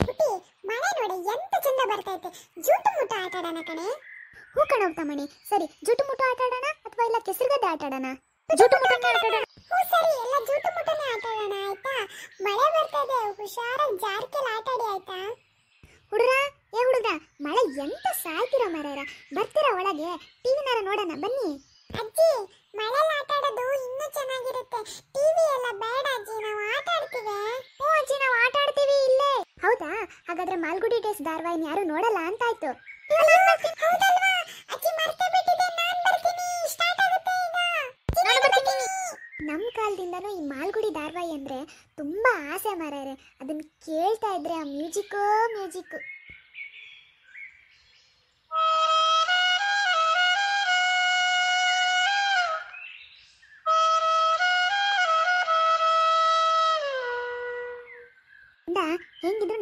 ಪುಟ್ಟಿ ಮಳೆ ನೋಡಿ ಎಂತ ಚಂದ ಬರ್ತೈತೆ ಜೂಟು ಮುಟ್ಟು ಆಟ ಆಡೋಣ ಕಣೆ ಹೂ ಕಣ ಉತ್ತಮಣಿ ಸರಿ ಜೂಟು ಮುಟ್ಟು ಆಟ ಆಡೋಣ ಅಥವಾ ಇಲ್ಲ ಕೆಸರುಗದ್ದೆ ಆಟ ಆಡೋಣ ಜೂಟು ಮುಟ್ಟು ಆಟ ಆಡೋಣ ಹ್ಞೂ ಸರಿ ಎಲ್ಲ ಜೂಟು ಮುಟ್ಟನೆ ಆಟ ಆಡೋಣ ಆಯ್ತಾ ಮಳೆ ಬರ್ತದೆ ಹುಷಾರಾಗಿ ಜಾರ್ಕೆಲ್ ಆಟ ಆಡಿ ಆಯ್ತಾ ಹುಡುಗ ಏ ಹುಡುಗ ಮಳೆ ಎಂತ ಸಾಯ್ತಿರೋ ಮರಾಯರ ಬರ್ತೀರ ಒಳಗೆ ಟಿವಿನಾರ ನೋಡೋಣ ಬನ್ನಿ ಅಜ್ಜಿ ಮಳೆ ಆಟ ಆಡೋದು ಇನ್ನೂ ಚೆನ್ನಾಗಿರುತ್ತೆ ಹಾಗಾದ್ರೆ ಮಾಲ್ಗುಡಿ ಡೇಸ್ ಧಾರವಾಹಿನ ಯಾರು ನೋಡಲ್ಲ ಅಂತ ಆಯ್ತು ನಮ್ಮ ಕಾಲದಿಂದನೂ ಈ ಮಾಲ್ಗುಡಿ ಧಾರವಾಹಿ ಅಂದ್ರೆ ತುಂಬಾ ಆಸೆ ಮಾರ್ಯಾರೆ ಅದನ್ನ ಕೇಳ್ತಾ ಇದ್ರೆ ಆ ಮ್ಯೂಸಿಕ್ ಮ್ಯೂಸಿಕ್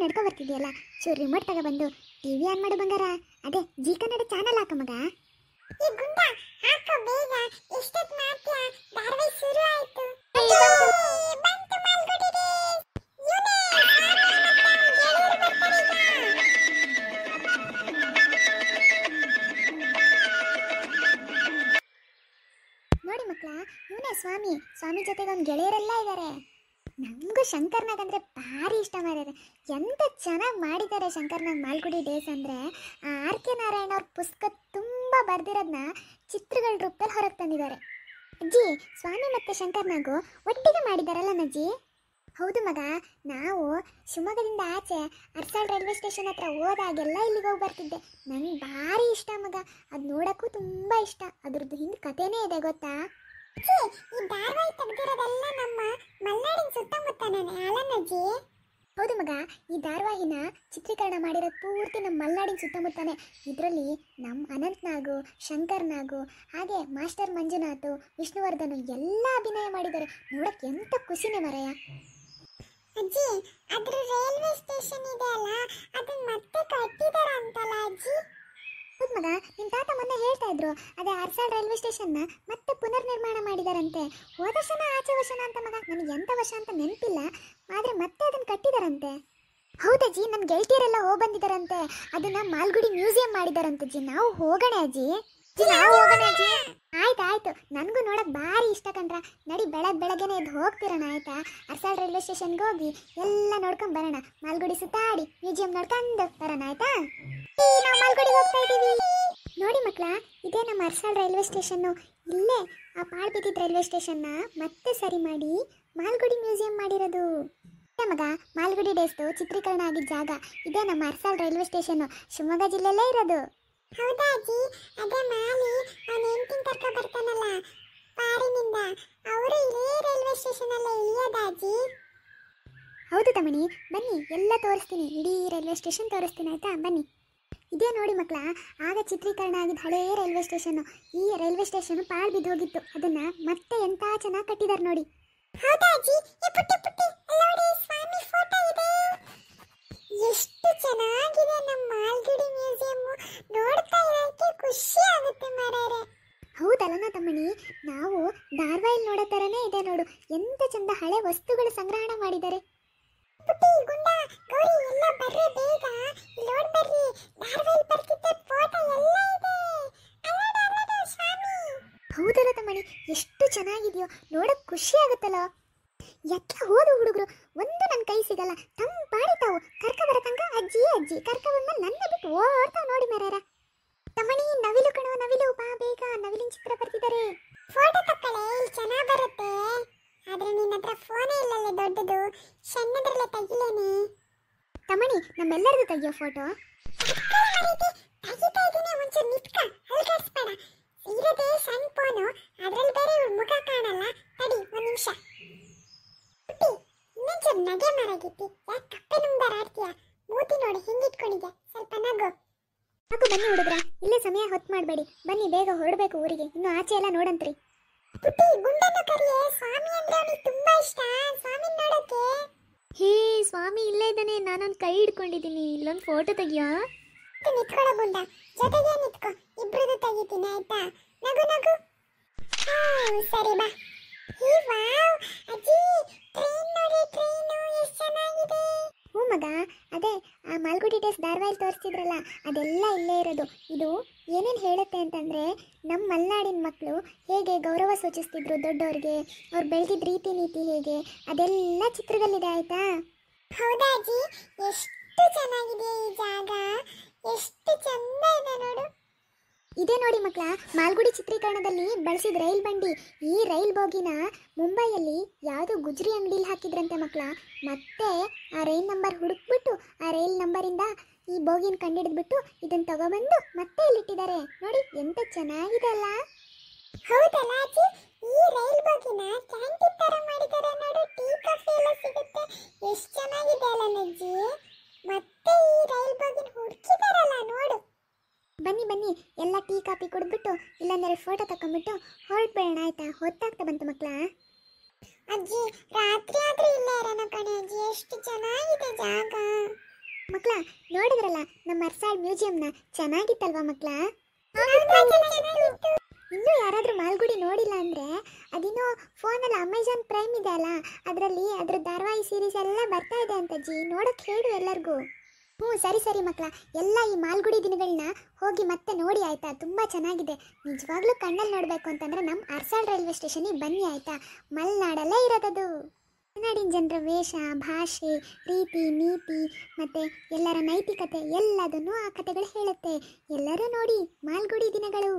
ನಡ್ಕೊ ಬರ್ತಿದ್ಯಲ್ಲ ಚೂರು ರಿಮೋಟ್ ಟಿವಿ ಟಿ ಆನ್ ಮಾಡು ಬಂಗಾರ ಅದೇ ಜಿ ಕನ್ನಡ ಚಾನಲ್ ಹಾಕ ಮಗ ಬೇಗ ನೋಡಿ ಮಕ್ಕಳ ಸ್ವಾಮಿ ಸ್ವಾಮಿ ಜೊತೆಗೆ ಒಂದು ಗೆಳೆಯರೆಲ್ಲ ಇದ್ದಾರೆ ನಮಗೂ ಶಂಕರ್ನಾಗ್ ಅಂದರೆ ಭಾರಿ ಇಷ್ಟ ಮಾಡಿದ್ದಾರೆ ಎಂಥ ಚೆನ್ನಾಗಿ ಮಾಡಿದ್ದಾರೆ ಶಂಕರ್ನಾಗ್ ಮಾಲ್ಗುಡಿ ಡೇಸ್ ಅಂದರೆ ಆರ್ ಕೆ ನಾರಾಯಣ ಅವ್ರ ಪುಸ್ತಕ ತುಂಬ ಬರೆದಿರೋದನ್ನ ಚಿತ್ರಗಳ ರೂಪದಲ್ಲಿ ಹೊರಗೆ ತಂದಿದ್ದಾರೆ ಅಜ್ಜಿ ಸ್ವಾಮಿ ಮತ್ತು ಶಂಕರ್ನಾಗು ಒಟ್ಟಿಗೆ ಮಾಡಿದ್ದಾರಲ್ಲ ನಜ್ಜಿ ಹೌದು ಮಗ ನಾವು ಶಿವಮೊಗ್ಗದಿಂದ ಆಚೆ ಅರ್ಸಾಳ್ ರೈಲ್ವೆ ಸ್ಟೇಷನ್ ಹತ್ರ ಹೋದಾಗೆಲ್ಲ ಇಲ್ಲಿಗೆ ಹೋಗಿ ಬರ್ತಿದ್ದೆ ನನಗೆ ಭಾರಿ ಇಷ್ಟ ಮಗ ಅದು ನೋಡೋಕ್ಕೂ ತುಂಬ ಇಷ್ಟ ಅದ್ರದ್ದು ಹಿಂದೆ ಕಥೆನೇ ಇದೆ ಗೊತ್ತಾ ಈ ಧಾರವಾಹಿ ತೆಗೆದಿರೋದೆಲ್ಲ ನಮ್ಮ ಮಲ್ನಾಡಿನ ಸುತ್ತಮುತ್ತನೇ ಅಜ್ಜಿ ಹೌದು ಮಗ ಈ ಧಾರವಾಹಿನ ಚಿತ್ರೀಕರಣ ಮಾಡಿರೋದು ಪೂರ್ತಿ ನಮ್ಮ ಮಲ್ನಾಡಿನ ಸುತ್ತಮುತ್ತಾನೆ ಇದರಲ್ಲಿ ನಮ್ಮ ಅನಂತ್ನಾಗು ಶಂಕರ್ನಾಗು ಹಾಗೆ ಮಾಸ್ಟರ್ ಮಂಜುನಾಥ್ ವಿಷ್ಣುವರ್ಧನ್ ಎಲ್ಲ ಅಭಿನಯ ಮಾಡಿದ್ದಾರೆ ನೋಡಕ್ಕೆ ಎಂತ ಖುಷಿನೇ ಮರೆಯ ಅಜ್ಜಿ ಅದ್ರ ರೈಲ್ವೆ ಸ್ಟೇಷನ್ ಇದೆ ಅಲ್ಲ ಅದನ್ನ ಮತ್ತೆ ಕಟ್ಟಿದಾರಂತಲ್ಲ ಅಜ್ಜಿ ಮಗ ನಿಮ್ಮ ತಾತ ಮೊನ್ನೆ ಹೇಳ್ತಾ ಇದ್ರು ಅದೇ ಅರ್ಸಾಲ್ ರೈಲ್ವೆ ಸ್ಟೇಷನ್ನ ಮತ್ತೆ ಪುನರ್ ನಿರ್ಮಾಣ ಮಾಡಿದಾರಂತೆ ಹೋದ ವರ್ಷನ ಆಚೆ ವರ್ಷನ ಅಂತ ಮಗ ನನಗೆ ಎಂಥ ವರ್ಷ ಅಂತ ನೆನಪಿಲ್ಲ ಆದ್ರೆ ಮತ್ತೆ ಅದನ್ನ ಕಟ್ಟಿದಾರಂತೆ ಹೌದಾ ಅಜ್ಜಿ ನನ್ನ ಗೆಳತಿಯರೆಲ್ಲ ಹೋಗ್ಬಂದಿದಾರಂತೆ ಅದನ್ನ ಮಾಲ್ಗುಡಿ ಮ್ಯೂಸಿಯಂ ಮಾಡಿದಾರಂತೆ ಜಿ ನಾವು ಹೋಗೋಣ ಅಜ್ಜಿ ಆಯ್ತಾಯ್ತು ಹೋಗೋಣ ಆಯ್ತು ನನಗೂ ನೋಡಕ್ ಭಾರಿ ಇಷ್ಟ ಕಣ್ರ ನಡಿ ಬೆಳಗ್ ಬೆಳಗ್ಗೆನೆ ಎದ್ದು ಹೋಗ್ತಿರೋಣ ಆಯ್ತಾ ಅರ್ಸಾಳ್ ರೈಲ್ವೆ ಸ್ಟೇಷನ್ಗೆ ಹೋಗಿ ಎಲ್ಲ ನೋಡ್ಕೊಂಡ್ ಬರೋಣ ಮಾಲ್ಗುಡಿ ಸುತ್ತಾಡಿ ಮ್ಯೂಸಿಯಂ ನೋಡ್ಕೊಂಡು ಬರೋಣ ಆಯ್ತಾ ನಾವು ಮಾಲ್ಗುಡಿ ಹೋಗ್ತಾ ನೋಡಿ ಮಕ್ಕಳ ಇದೇ ನಮ್ಮ ಅರ್ಸಾಳ್ ರೈಲ್ವೆ ಸ್ಟೇಷನ್ನು ಇಲ್ಲೇ ಆ ಪಾಳ್ಬಿದ್ದಿದ್ದ ರೈಲ್ವೆ ಸ್ಟೇಷನ್ನ ಮತ್ತೆ ಸರಿ ಮಾಡಿ ಮಾಲ್ಗುಡಿ ಮ್ಯೂಸಿಯಂ ಮಾಡಿರೋದು ಮಗ ಮಾಲ್ಗುಡಿ ಡೇಸ್ದು ಚಿತ್ರೀಕರಣ ಆಗಿದ್ದ ಜಾಗ ಇದೇ ನಮ್ಮ ಅರ್ಸಾಳ್ ರೈಲ್ವೆ ಸ್ಟೇಷನ್ ಶಿವಮೊಗ್ಗ ಜಿಲ್ಲೆಯಲ್ಲೇ ಇರೋದು ಹೌದಾ ಅಜ್ಜಿ ಅದೇ ಮಾಲಿ ಅವನ ಹೆಂಡತಿನ ಕರ್ಕ ಬರ್ತಾನಲ್ಲ ಪಾರಿನಿಂದ ಅವರು ಇಲ್ಲೇ ರೈಲ್ವೆ ಸ್ಟೇಷನ್ ಅಲ್ಲೇ ಇಳಿಯೋದಾಜಿ ಹೌದು ತಮಣಿ ಬನ್ನಿ ಎಲ್ಲ ತೋರಿಸ್ತೀನಿ ಇಡೀ ರೈಲ್ವೆ ಸ್ಟೇಷನ್ ತೋರಿಸ್ತೀನಿ ಆಯ್ತಾ ಬನ್ನಿ ಇದೇ ನೋಡಿ ಮಕ್ಕಳ ಆಗ ಚಿತ್ರೀಕರಣ ಆಗಿದ್ದ ಹಳೆಯ ರೈಲ್ವೆ ಸ್ಟೇಷನ್ನು ಈ ರೈಲ್ವೆ ಸ್ಟೇಷನ್ ಪಾಳು ಬಿದ್ದು ಹೋಗಿತ್ತು ಅದನ್ನ ಮತ್ತೆ ಎಂತ ಚೆನ್ನಾಗಿ ಕಟ್ಟಿದ್ದಾರೆ ನೋಡಿ ಹೌದಾ ಅಜ್ಜಿ ಈ ಪುಟ್ಟಿ ಪುಟ್ಟಿ ನೋಡಿ ಎಷ್ಟು ಚೆನ್ನಾಗಿದೆ ನಮ್ಮ ಮಾಲ್ಗುಡಿ ಮ್ಯೂಸಿಯಂ ನೋಡ್ತಾ ಇರೋಕೆ ಖುಷಿ ಆಗುತ್ತೆ ಮಾರೇರೆ ಹೌದಲ್ಲ ತಮ್ಮಣಿ ನಾವು ಧಾರವಾಹಿಲ್ ನೋಡೋ ತರನೇ ಇದೆ ನೋಡು ಎಂತ ಚಂದ ಹಳೆ ವಸ್ತುಗಳು ಸಂಗ್ರಹಣ ಮಾಡಿದ್ದಾರೆ ಬೇಗ ಬರ್ರಿ ಫೋಟೋ ಎಲ್ಲ ಇದೆ ಹೌದಲ್ಲ ತಮ್ಮಣಿ ಎಷ್ಟು ಚೆನ್ನಾಗಿದೆಯೋ ನೋಡಕ್ ಖುಷಿ ಆಗುತ್ತಲ್ಲ ಎತ್ತ ಹೋದು ಹುಡುಗರು ಒಂದು ನನ್ನ ಕೈ ಸಿಗಲ್ಲ ತಮ್ಮ ಪಾಡಿ ತಾವು ಕರ್ಕ ಬರ ತಂಗ ಅಜ್ಜಿ ಅಜ್ಜಿ ಕರ್ಕ ಬಂದ ನನ್ನ ಬಿಟ್ಟು ಓಡ್ತಾ ನೋಡಿ ಮರ್ಯಾರ ತಮಣಿ ನವಿಲು ಕಣೋ ನವಿಲು ಬಾ ಬೇಗ ನವಿಲಿನ ಚಿತ್ರ ಬರ್ತಿದ್ದಾರೆ ಫೋಟೋ ತಕ್ಕಳೆ ಇಲ್ಲಿ ಬರುತ್ತೆ ಆದ್ರೆ ನಿನ್ನ ಹತ್ರ ಫೋನೇ ಇಲ್ಲಲ್ಲ ದೊಡ್ಡದು ಸಣ್ಣದ್ರಲ್ಲೇ ತೆಗಿಲೇನೆ ತಮಣಿ ನಮ್ಮೆಲ್ಲರದು ತೆಗಿಯೋ ಫೋಟೋ ನಿತ್ಕ ಸಣ್ಣ ಫೋನು ಅದ್ರಲ್ಲಿ ಬೇರೆ ಮುಖ ಕಾಣಲ್ಲ ತಡಿ ಒಂದು ನಿಮಿಷ ನಗೆ ಮರಗಿತ್ತಿ ಯಾಕೆ ಕಪ್ಪೆ ನುಂಗ್ ಬರಾಡ್ತೀಯ ಮೂತಿ ನೋಡಿ ಹಿಂಗಿಟ್ಕೊಂಡಿದ್ಯ ಸ್ವಲ್ಪ ನಗು ನಗು ಬನ್ನಿ ಹುಡುಗ್ರ ಇಲ್ಲೇ ಸಮಯ ಹೊತ್ತು ಮಾಡಬೇಡಿ ಬನ್ನಿ ಬೇಗ ಹೊರಡಬೇಕು ಊರಿಗೆ ಇನ್ನು ಆಚೆ ಎಲ್ಲ ನೋಡಂತ್ರಿ ಪುಟ್ಟಿ ಗುಂಡನ್ನು ಕರಿಯೆ ಸ್ವಾಮಿ ಅಂದ್ರೆ ಅವನಿಗೆ ತುಂಬಾ ಇಷ್ಟ ಸ್ವಾಮಿ ನೋಡಕ್ಕೆ ಹೇ ಸ್ವಾಮಿ ಇಲ್ಲೇ ಇದ್ದಾನೆ ನಾನೊಂದು ಕೈ ಹಿಡ್ಕೊಂಡಿದ್ದೀನಿ ಇಲ್ಲೊಂದು ಫೋಟೋ ತೆಗಿಯೋ ನಿತ್ಕೊಳ್ಳೋ ಗುಂಡ ಜೊತೆಗೆ ನಿತ್ಕೋ ಇಬ್ಬರದು ತೆಗಿತೀನಿ ಆಯ್ತಾ ನಗು ನಗು ಸರಿ ಬಾ ಹೀ ವಾವ್ ಅಜ್ಜಿ ಮಗ ಅದೇ ಆ ಮಲ್ಗುಡಿ ಡೇಸ್ ಧಾರವಾಹಿ ತೋರಿಸ್ತಿದ್ರಲ್ಲ ಅದೆಲ್ಲ ಇಲ್ಲೇ ಇರೋದು ಇದು ಏನೇನು ಹೇಳುತ್ತೆ ಅಂತಂದರೆ ನಮ್ಮ ಮಲೆನಾಡಿನ ಮಕ್ಕಳು ಹೇಗೆ ಗೌರವ ಸೂಚಿಸ್ತಿದ್ರು ದೊಡ್ಡವ್ರಿಗೆ ಅವ್ರು ಬೆಳೆದಿದ್ದ ರೀತಿ ನೀತಿ ಹೇಗೆ ಅದೆಲ್ಲ ಚಿತ್ರದಲ್ಲಿದೆ ಆಯಿತಾ ಹೌದಾ ಅಜ್ಜಿ ಎಷ್ಟು ಚೆನ್ನಾಗಿದೆ ಈ ಜಾಗ ಇದೇ ನೋಡಿ ಮಕ್ಕಳ ಮಾಲ್ಗುಡಿ ಚಿತ್ರೀಕರಣದಲ್ಲಿ ಬಳಸಿದ ರೈಲ್ ಬಂಡಿ ಈ ರೈಲ್ ಬೋಗಿನ ಮುಂಬೈಯಲ್ಲಿ ಯಾವುದು ಗುಜರಿ ಅಂಗಡಿಲಿ ಹಾಕಿದ್ರಂತೆ ಮಕ್ಕಳ ಮತ್ತೆ ಆ ರೈಲ್ ನಂಬರ್ ಹುಡುಕ್ಬಿಟ್ಟು ಆ ರೈಲ್ ನಂಬರಿಂದ ಈ ಬೋಗಿನ ಕಂಡಿಡಿದ್ಬಿಟ್ಟು ಇದನ್ನು ತಗೊಬಂದು ಮತ್ತೆ ಇಲ್ಲಿಟ್ಟಿದ್ದಾರೆ ನೋಡಿ ಎಂತ ಚೆನ್ನಾಗಿದೆ ಅಲ್ಲ ಹೌದಲ್ಲ ಅಜ್ಜಿ ಈ ರೈಲ್ ತರ ನೋಡಿ ಟೀ ಕಾಫಿ ಎಲ್ಲ ಸಿಗುತ್ತೆ ಎಷ್ಟು ಚೆನ್ನಾಗಿದೆ ಅಲ್ಲ ಅಜ್ಜಿ ಮತ್ತೆ ಕಾಪಿ ಕುಡಿದ್ಬಿಟ್ಟು ಇಲ್ಲಾಂದರೆ ಫೋಟೋ ತಕೊಂಡ್ಬಿಟ್ಟು ಬೇಡ ಆಯ್ತಾ ಹೊತ್ತಾಗ್ತಾ ಬಂತು ಮಕ್ಕಳ ಅಜ್ಜಿ ರಾತ್ರಿ ಆದ್ರೆ ಇಲ್ಲೇ ಇರೋಣ ಕಣೆ ಅಜ್ಜಿ ಎಷ್ಟು ಚೆನ್ನಾಗಿದೆ ಜಾಗ ಮಕ್ಕಳ ನೋಡಿದ್ರಲ್ಲ ನಮ್ಮ ಅರ್ಸಾಳ್ ಮ್ಯೂಸಿಯಂನ ಚೆನ್ನಾಗಿತ್ತಲ್ವಾ ಮಕ್ಕಳ ಇನ್ನೂ ಯಾರಾದರೂ ಮಾಲ್ಗುಡಿ ನೋಡಿಲ್ಲ ಅಂದರೆ ಅದಿನ್ನೂ ಫೋನಲ್ಲಿ ಅಮೆಝಾನ್ ಪ್ರೈಮ್ ಇದೆ ಅಲ್ಲ ಅದರಲ್ಲಿ ಅದರ ಧಾರಾವಾಹಿ ಸೀರೀಸ್ ಎಲ್ಲ ಬರ್ತಾ ಇದೆ ಅಂತ ಅಂತಜ್ಜಿ ನೋಡೋಕೆ ಹೇಳು ಎಲ್ಲರಿಗೂ ಹ್ಞೂ ಸರಿ ಸರಿ ಮಕ್ಕಳ ಎಲ್ಲ ಈ ಮಾಲ್ಗುಡಿ ದಿನಗಳನ್ನ ಹೋಗಿ ಮತ್ತೆ ನೋಡಿ ಆಯಿತಾ ತುಂಬ ಚೆನ್ನಾಗಿದೆ ನಿಜವಾಗ್ಲೂ ಕಣ್ಣಲ್ಲಿ ನೋಡಬೇಕು ಅಂತಂದರೆ ನಮ್ಮ ಅರ್ಸಾಳ್ ರೈಲ್ವೆ ಸ್ಟೇಷನಿಗೆ ಬನ್ನಿ ಆಯಿತಾ ಮಲೆನಾಡಲ್ಲೇ ಇರೋದದು ಮಲೆನಾಡಿನ ಜನರ ವೇಷ ಭಾಷೆ ರೀತಿ ನೀತಿ ಮತ್ತು ಎಲ್ಲರ ನೈತಿಕತೆ ಎಲ್ಲದನ್ನೂ ಆ ಕಥೆಗಳು ಹೇಳುತ್ತೆ ಎಲ್ಲರೂ ನೋಡಿ ಮಾಲ್ಗುಡಿ ದಿನಗಳು